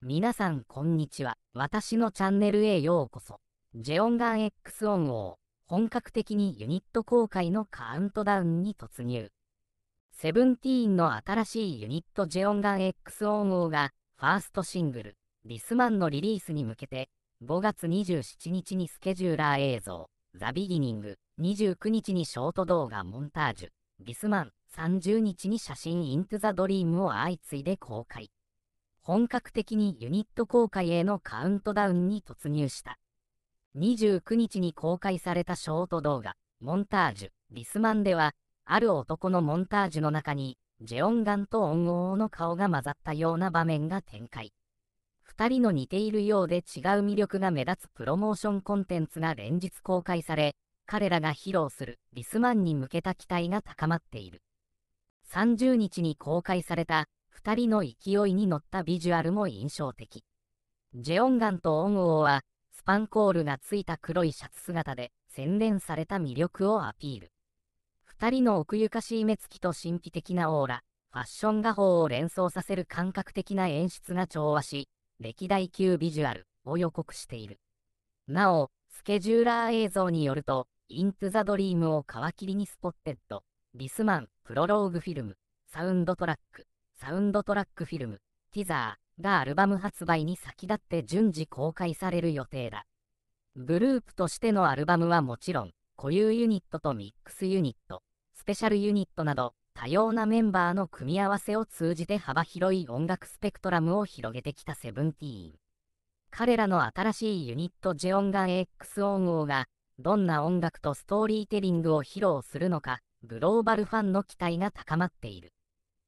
皆さんこんにちは。私のチャンネルへようこそ。ジェオンガン X オンを本格的にユニット公開のカウントダウンに突入。セブンティーンの新しいユニットジェオンガン X オン王がファーストシングル、リスマンのリリースに向けて5月27日にスケジューラー映像、ザ・ビギニング、29日にショート動画モンタージュ、リスマン、30日に写真イントゥ・ザ・ドリームを相次いで公開。本格的にユニット公開へのカウントダウンに突入した。29日に公開されたショート動画、モンタージュ、リスマンでは、ある男のモンタージュの中に、ジェオンガンとオンオーの顔が混ざったような場面が展開。2人の似ているようで違う魅力が目立つプロモーションコンテンツが連日公開され、彼らが披露するリスマンに向けた期待が高まっている。30日に公開された人の勢いに乗ったビジュアルも印象的。ジェオンガンとオンオーは、スパンコールがついた黒いシャツ姿で洗練された魅力をアピール。二人の奥ゆかしい目つきと神秘的なオーラ、ファッション画法を連想させる感覚的な演出が調和し、歴代級ビジュアルを予告している。なお、スケジューラー映像によると、イントゥ・ザ・ドリームを皮切りにスポッテッド、ビスマン、プロローグフィルム、サウンドトラック、サウンドトラックフィルム、ティザーがアルバム発売に先立って順次公開される予定だ。グループとしてのアルバムはもちろん、固有ユニットとミックスユニット、スペシャルユニットなど、多様なメンバーの組み合わせを通じて幅広い音楽スペクトラムを広げてきたセブンティーン。彼らの新しいユニットジェオンガン X 音王が、どんな音楽とストーリーテリングを披露するのか、グローバルファンの期待が高まっている。